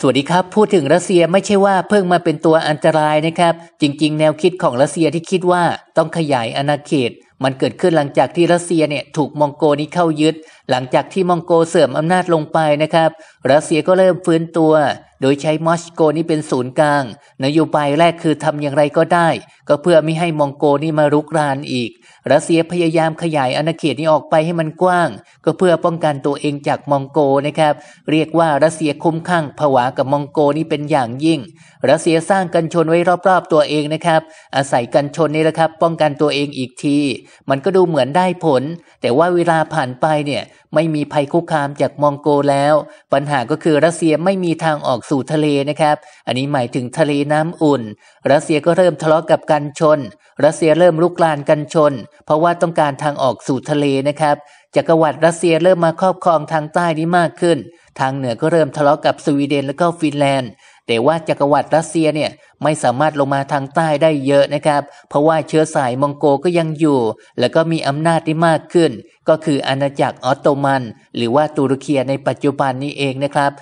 สวัสดีครับพูดถึงรัสเซียไม่ใช่ว่าเพิ่งมาเป็นตัวอันตรายนะครับ จริง ๆ แนวคิดของรัสเซียที่คิดว่าต้องขยายอาณาเขต มันเกิดขึ้นหลังจากที่รัสเซียเนี่ยถูกมองโกนี้เข้ายึด หลังจากที่มองโกเสื่อมอำนาจลงไปนะครับรัสเซียก็เริ่มฟื้นตัวโดยใช้มอสโกนี่เป็นศูนย์กลางนโยบายแรกคือทำอย่างไรก็ได้ ก็เพื่อไม่ให้มองโกนี่มารุกรานอีก รัสเซียพยายามขยายอาณาเขตนี้ออกไปให้มันกว้าง ก็เพื่อป้องกันตัวเองจากมองโกนะครับ เรียกว่ารัสเซียคุ้มข้างผวากับมองโกนี่เป็นอย่างยิ่ง รัสเซียสร้างกันชนไว้รอบๆตัวเองนะครับ อาศัยกันชนนี่แหละครับป้องกันตัวเองอีกทีมันก็ดูเหมือนได้ผล แต่ว่าเวลาผ่านไปเนี่ยไม่มีภัยคุกคามจากมองโกแล้ว ปัญหาก็คือรัสเซียไม่มีทางออกสู่ทะเลนะครับ อันนี้หมายถึงทะเลน้ำอุ่น รัสเซียก็เริ่มทะเลาะกับกันชน รัสเซียเริ่มลุกลานกันชน เพราะว่าต้องการทางออกสู่ทะเลนะครับ จักรวรรดิรัสเซียเริ่มมาครอบครองทางใต้นี้มากขึ้น ทางเหนือก็เริ่มทะเลาะกับสวีเดนและก็ฟินแลนด์ แต่ว่าจักรวรรดิรัสเซียเนี่ยไม่สามารถลงมาทางใต้ได้เยอะนะครับ เพราะว่าเชื้อสายมองโกก็ยังอยู่ แล้วก็มีอำนาจที่มากขึ้น ก็คืออาณาจักรออตโตมันหรือว่าตุรกีในปัจจุบันนี้เองนะครับ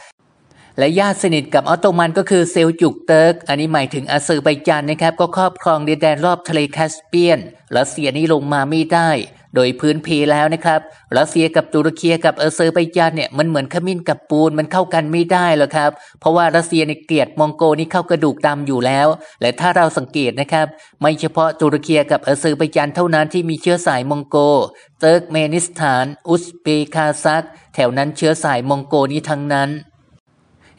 และญาติสนิทกับออตโตมันก็คือเซลจุกเติร์ก อันนี้หมายถึงอาเซอร์ไบจานนะครับก็ครอบครองดินแดนรอบทะเลแคสเปียนรัสเซียนี่ลงมาไม่ได้ โดยพื้นเพแล้วนะครับรัสเซียกับตุรกีกับอาเซอร์ไบจานเนี่ยมันเหมือนขมิ้นกับปูนมันเข้ากันไม่ได้หรอกครับเพราะว่ารัสเซียในเกลียดมองโกนี่เข้ากระดูกดำอยู่แล้ว และถ้าเราสังเกตนะครับ ไม่เฉพาะตุรกีกับอาเซอร์ไบจานเท่านั้นที่มีเชื้อสายมองโก เติร์กเมนิสถาน อุซเบกาซักแถวนั้นเชื้อสายมองโกนี้ทั้งนั้น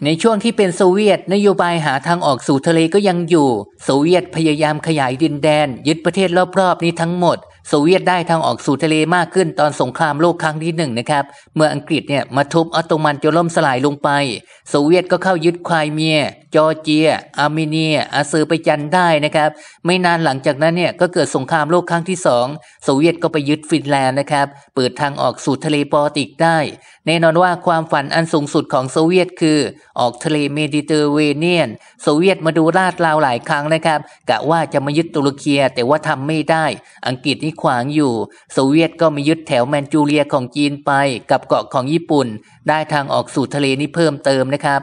ในช่วงที่เป็นโซเวียตนโยบายหาทางออกสู่ทะเลก็ยังอยู่โซเวียตพยายามขยายดินแดนยึดประเทศรอบๆนี้ทั้งหมดโซเวียตได้ทางออกสู่ทะเลมากขึ้นตอนสงครามโลกครั้งที่หนึ่งนะครับเมื่ออังกฤษเนี่ยมาทุบออตโตมันจนล่มสลายลงไปโซเวียตก็เข้ายึดไครเมีย จอร์เจีย อาร์เมเนียอาเซอร์ไบจันได้นะครับไม่นานหลังจากนั้นเนี่ยก็เกิดสงครามโลกครั้งที่สองโซเวียตก็ไปยึดฟินแลนด์นะครับเปิดทางออกสู่ทะเลบอลติกได้ แน่นอนว่าความฝันอันสูงสุดของโซเวียตคือออกทะเลเมดิเตอร์เรเนียนโซเวียตมาดูลาดราวหลายครั้งนะครับกะว่าจะมายึดตุรกีแต่ว่าทำไม่ได้อังกฤษนี่ขวางอยู่โซเวียตก็มายึดแถวแมนจูเรียของจีนไปกับเกาะของญี่ปุ่น ได้ทางออกสู่ทะเลนี้เพิ่มเติมนะครับ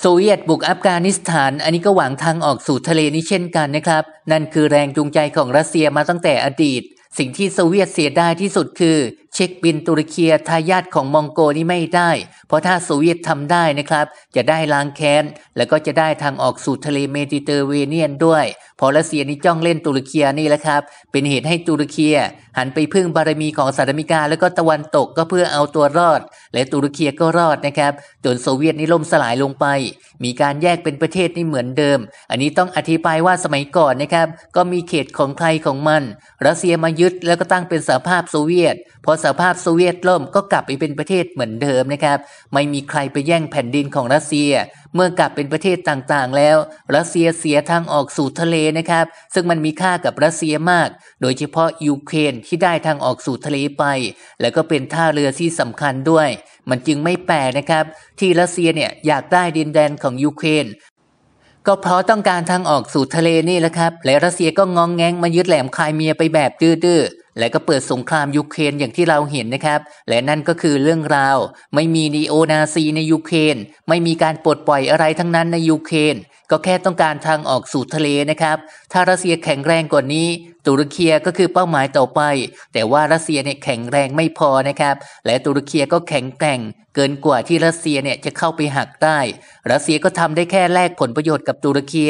โซเวียตบุกอัฟกานิสถาน อันนี้ก็หวังทางออกสู่ทะเลนี้เช่นกันนะครับ นั่นคือแรงจูงใจของรัสเซียมาตั้งแต่อดีต สิ่งที่โซเวียตเสียดายที่สุดคือเช็คบินตุรกีทายาทของมองโกนี่ไม่ได้ เพราะถ้าโซเวียตทำได้นะครับจะได้ล้างแค้นแล้วก็จะได้ทางออกสู่ทะเลเมดิเตอร์เรเนียนด้วยพอรัสเซียนี่จ้องเล่นตุรกีนี่แหละครับเป็นเหตุให้ตุรกีหันไปพึ่งบารมีของสหรัฐอเมริกาแล้วก็ตะวันตกก็เพื่อเอาตัวรอด และตุรกีก็รอดนะครับจนโซเวียตนี่ล่มสลายลงไป มีการแยกเป็นประเทศนี่เหมือนเดิม อันนี้ต้องอธิบายว่าสมัยก่อนนะครับ ก็มีเขตของใครของมันรัสเซียมายึดแล้วก็ตั้งเป็นสหภาพโซเวียตพอสหภาพโซเวียตล่มก็กลับไปเป็นประเทศเหมือนเดิมนะครับไม่มีใครไปแย่งแผ่นดินของรัสเซีย เมื่อกลับเป็นประเทศต่างๆแล้วรัสเซียเสียทางออกสู่ทะเลนะครับ ซึ่งมันมีค่ากับรัสเซียมาก โดยเฉพาะยูเครนที่ได้ทางออกสู่ทะเลไป แล้วก็เป็นท่าเรือที่สำคัญด้วย มันจึงไม่แปลกนะครับที่รัสเซียเนี่ยอยากได้ดินแดนของยูเครนก็เพราะต้องการทางออกสู่ทะเลนี่แหละครับและรัสเซียก็งองแงงมายึดแหลมคายเมียไปแบบดื้อและก็เปิดสงครามยูเครนอย่างที่เราเห็นนะครับ และนั่นก็คือเรื่องราว ไม่มีนีโอนาซีในยูเครนไม่มีการปลดปล่อยอะไรทั้งนั้นในยูเครนก็แค่ต้องการทางออกสู่ทะเลนะครับ ถ้ารัสเซียแข็งแรงกว่านี้ตุรกีก็คือเป้าหมายต่อไป แต่ว่ารัสเซียเนี่ยแข็งแรงไม่พอนะครับ และตุรกีก็แข็งแกร่ง เกินกว่าที่รัสเซียเนี่ยจะเข้าไปหักได้รัสเซียก็ทำได้แค่แลกผลประโยชน์กับตุรกี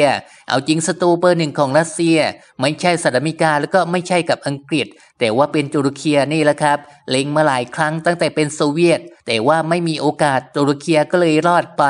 เอาจริงศัตรูเบอร์หนึ่งของรัสเซีย ไม่ใช่สหรัฐอเมริกาแล้วก็ไม่ใช่กับอังกฤษ แต่ว่าเป็นตุรกีนี่แหละครับ เล็งมาหลายครั้งตั้งแต่เป็นโซเวียต แต่ว่าไม่มีโอกาสตุรกีก็เลยรอดไป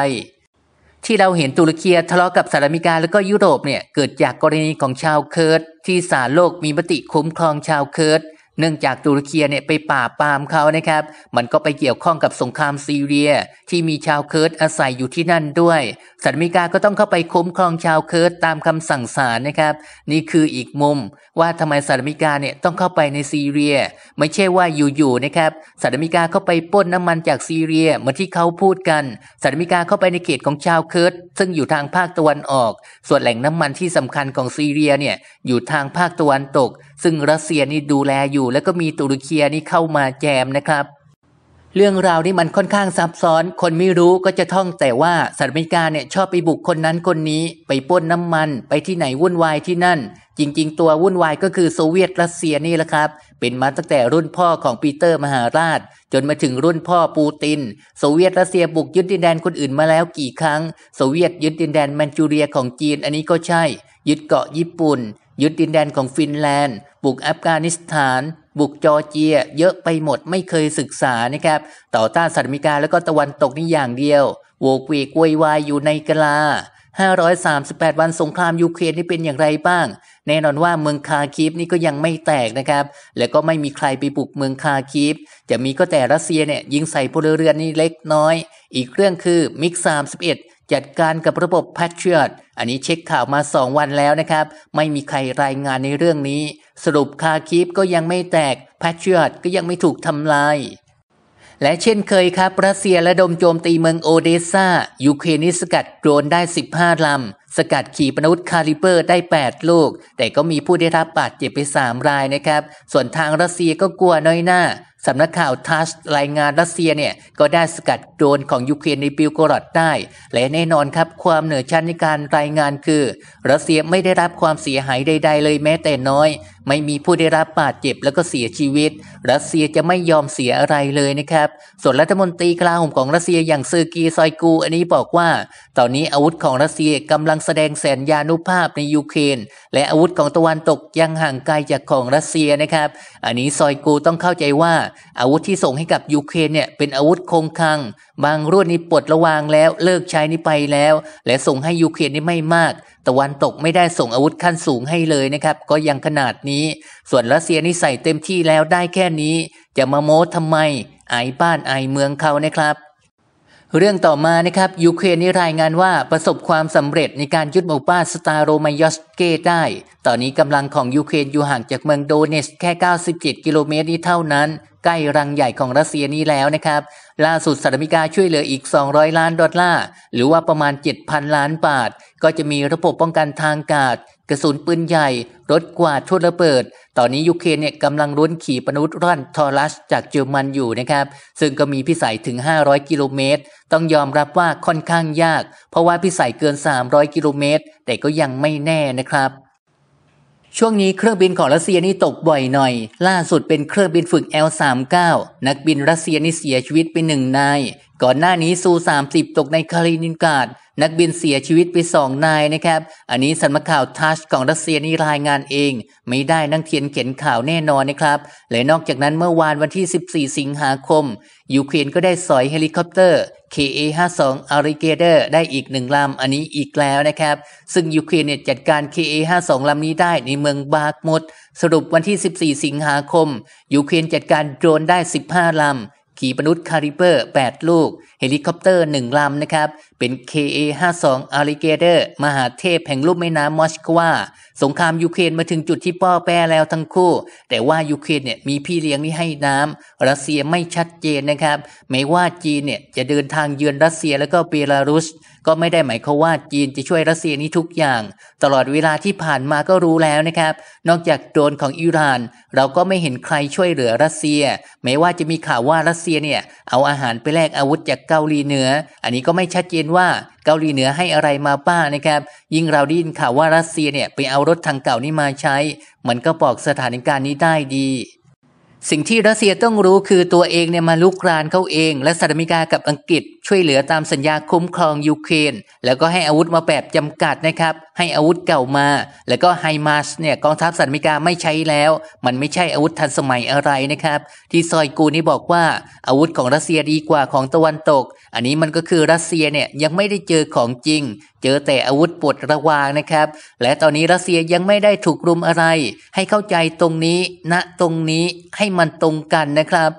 ที่เราเห็นตุรกีทะเลาะกับสหรัฐอเมริกาแล้วก็ยุโรปเนี่ย เกิดจากกรณีของชาวเคิร์ดที่สาโลกมีมติคุ้มครองชาวเคิร์ดเนื่องจากตุรกีเนี่ยไปป่าปามเขานะครับ มันก็ไปเกี่ยวข้องกับสงครามซีเรียที่มีชาวเคิร์ดอาศัยอยู่ที่นั่นด้วยสหรัฐอเมริกาก็ต้องเข้าไปคุ้มครองชาวเคิร์ดตามคำสั่งศาลนะครับ นี่คืออีกมุมว่าทำไมสหรัฐอเมริกาเนี่ยต้องเข้าไปในซีเรีย ไม่ใช่ว่าอยู่ๆนะครับสหรัฐอเมริกาเข้าไปป้นน้ำมันจากซีเรียเหมือนที่เขาพูดกันสหรัฐอเมริกาเข้าไปในเขตของชาวเคิร์ดซึ่งอยู่ทางภาคตะวันออก ส่วนแหล่งน้ำมันที่สำคัญของซีเรียเนี่ยอยู่ทางภาคตะวันตก ซึ่งรัสเซียนี่ดูแลอยูู่่แล้วก็มีตุรกีนี่เข้ามาแจมนะครับ เรื่องราวนี่มันค่อนข้างซับซ้อน คนไม่รู้ก็จะท่องแต่ว่าสหรัฐอเมริกาเนี่ยชอบไปบุกคนนั้นคนนี้ไปป้นน้ำมันไปที่ไหนวุ่นวายที่นั่น จริง ๆ ตัววุ่นวายก็คือโซเวียตรัสเซียนี่แหละครับเป็นมาตั้งแต่รุ่นพ่อของปีเตอร์มหาราช จนมาถึงรุ่นพ่อปูตินโซเวียตรัสเซียบุกยึดดินแดนคนอื่นมาแล้วกี่ครั้งโซเวียตยึดดินแดนแมนจูเรียของจีนอันนี้ก็ใช่ ยึดเกาะญี่ปุ่นยึดดินแดนของฟินแลนด์ บุกอัฟกานิสถาน บุกจอร์เจีย เยอะไปหมดไม่เคยศึกษานะครับ ต่อต้านสหรัฐอเมริกาแล้วก็ตะวันตกนี่อย่างเดียวโวกวีกวยวายอยู่ในกลา538 วันสงครามยูเครนนี่เป็นอย่างไรบ้าง แน่นอนว่าเมืองคาคีฟนี่ก็ยังไม่แตกนะครับ แล้วก็ไม่มีใครไปบุกเมืองคาคีฟจะมีก็แต่รัสเซียเนี่ยยิงใส่พลเรือนนี่เล็กน้อย อีกเรื่องคือมิก31จัดการกับระบบ Patriot อันนี้เช็คข่าวมา 2 วันแล้วนะครับ ไม่มีใครรายงานในเรื่องนี้ สรุปคาคีฟก็ยังไม่แตก Patriot ก็ยังไม่ถูกทำลาย และเช่นเคยครับ รัสเซียระดมโจมตีเมืองโอเดซา ยูเครนสกัดโดรนได้ 15 ลำ สกัดขีปนาวุธคาลิเปอร์ได้ 8 ลูก แต่ก็มีผู้ได้รับบาดเจ็บไป 3 รายนะครับ ส่วนทางรัสเซียก็กลัวน้อยหน้าสำนักข่าวทัสรายงานรัสเซียเนี่ยก็ได้สกัดโดรนของยูเครนในบิลโกรดได้ และแน่นอนครับความเหนือชั้นในการรายงานคือ รัสเซียไม่ได้รับความเสียหายใดๆเลยแม้แต่น้อยไม่มีผู้ได้รับบาดเจ็บแล้วก็เสียชีวิต รัสเซียจะไม่ยอมเสียอะไรเลยนะครับ ส่วนรัฐมนตรีกลาโหมของรัสเซียอย่างซรอกี ซอยกู อันนี้บอกว่า ตอนนี้อาวุธของรัสเซียกำลังแสดงแสนยานุภาพในยูเครน และอาวุธของตะวันตกยังห่างไกลจากของรัสเซียนะครับ อันนี้ซอยกูต้องเข้าใจว่าอาวุธที่ส่งให้กับยูเครนเนี่ยเป็นอาวุธคงคังบางรุ่นนี้ปลดระวางแล้วเลิกใช้นี้ไปแล้ว และส่งให้ยูเครนนี่ไม่มากตะวันตกไม่ได้ส่งอาวุธขั้นสูงให้เลยนะครับ ก็ยังขนาดนี้ ส่วนรัสเซียนี่ใส่เต็มที่แล้วได้แค่นี้ จะมาโม้ทำไม ไอ้บ้านไอ้เมืองเขานะครับ เรื่องต่อมานะครับยูเครนนี่รายงานว่าประสบความสำเร็จในการยึดหมู่บ้านสตาโรมายอสเกได้ ตอนนี้กำลังของยูเครนอยู่ห่างจากเมืองโดเนสแค่ 97 กิโลเมตรนี้เท่านั้นใกล้รังใหญ่ของรัสเซียนี้แล้วนะครับ ล่าสุดสหรัฐอเมริกาช่วยเหลืออีก 200 ล้านดอลลาร์ หรือว่าประมาณ 7,000 ล้านบาท ก็จะมีระบบป้องกันทางกาศ กระสุนปืนใหญ่ รถกวาดทุ่ระเบิด ตอนนี้ยูเครนเนี่ยกำลังล้นขี่ปนุษย์ร่อนทอรัสจากเยอรมันอยู่นะครับ ซึ่งก็มีพิสัยถึง 500 กิโลเมตร ต้องยอมรับว่าค่อนข้างยาก เพราะว่าพิสัยเกิน 300 กิโลเมตร แต่ก็ยังไม่แน่นะครับช่วงนี้เครื่องบินของรัสเซียนี่ตกบ่อยหน่อย ล่าสุดเป็นเครื่องบินฝึก L39 นักบินรัสเซียนี่เสียชีวิตไปหนึ่งนายก่อนหน้านี้ซู30 ตกในคาลินินกาดนักบินเสียชีวิตไปสองนายนะครับ อันนี้สันมข่าวทัชของรัสเซียนี่รายงานเอง ไม่ได้นั่งเทียนเขียนข่าวแน่นอนนะครับ และนอกจากนั้นเมื่อวานวันที่ 14 สิงหาคม ยูเครนก็ได้สอยเฮลิคอปเตอร์ KA-52 a r r i g a t o r ได้อีกหนึ่งลำ อันนี้อีกแล้วนะครับ ซึ่งยูเครนเนี่ยจัดการ KA-52 ลำนี้ได้ในเมืองบากมด สรุปวันที่ 14 สิงหาคมยูเครนจัดการโดรนได้ 15ลำขีปนุษย์คาริเบอร์ 8 ลูก เฮลิคอปเตอร์ 1 ลำ นะครับเป็น KA-52 Alligator มหาเทพแห่งรูปแม่น้ำมอสโกวา สงครามยูเครนมาถึงจุดที่ป้อแป้แล้วทั้งคู่ แต่ว่ายูเครนเนี่ยมีพี่เลี้ยงนี่ให้น้ำรัสเซียไม่ชัดเจนนะครับไม่ว่าจีนเนี่ยจะเดินทางเยือนรัสเซียแล้วก็เบลารุส ก็ไม่ได้หมายความว่าจีนจะช่วยรัสเซียนี้ทุกอย่าง ตลอดเวลาที่ผ่านมาก็รู้แล้วนะครับ นอกจากโดนของอิหร่าน เราก็ไม่เห็นใครช่วยเหลือรัสเซียแม้ว่าจะมีข่าวว่ารัสเซียเนี่ยเอาอาหารไปแลกอาวุธจากเกาหลีเหนือ อันนี้ก็ไม่ชัดเจนว่าเกาหลีเหนือให้อะไรมาป้านะครับยิ่งเราได้ยินข่าวว่ารัสเซียเนี่ยไปเอารถทางเก่านี้มาใช้ มันก็บอกสถานการณ์นี้ได้ดีสิ่งที่รัสเซียต้องรู้คือตัวเองเนี่ยมาลุกรานเขาเองและสหรัฐอเมริกากับอังกฤษช่วยเหลือตามสัญญาคุ้มครองยูเครนแล้วก็ให้อาวุธมาแบบจำกัดนะครับ ให้อาวุธเก่ามา แล้วก็ไฮมาสเนี่ยกองทัพสหรัฐอเมริกาไม่ใช้แล้ว มันไม่ใช่อาวุธทันสมัยอะไรนะครับ ที่ซอยกูนี่บอกว่าอาวุธของรัสเซียดีกว่าของตะวันตก อันนี้มันก็คือรัสเซียเนี่ยยังไม่ได้เจอของจริงเจอแต่อาวุธปวดระวางนะครับ และตอนนี้รัสเซียยังไม่ได้ถูกรุมอะไร ให้เข้าใจตรงนี้ณนะตรงนี้ ให้มันตรงกันนะครับ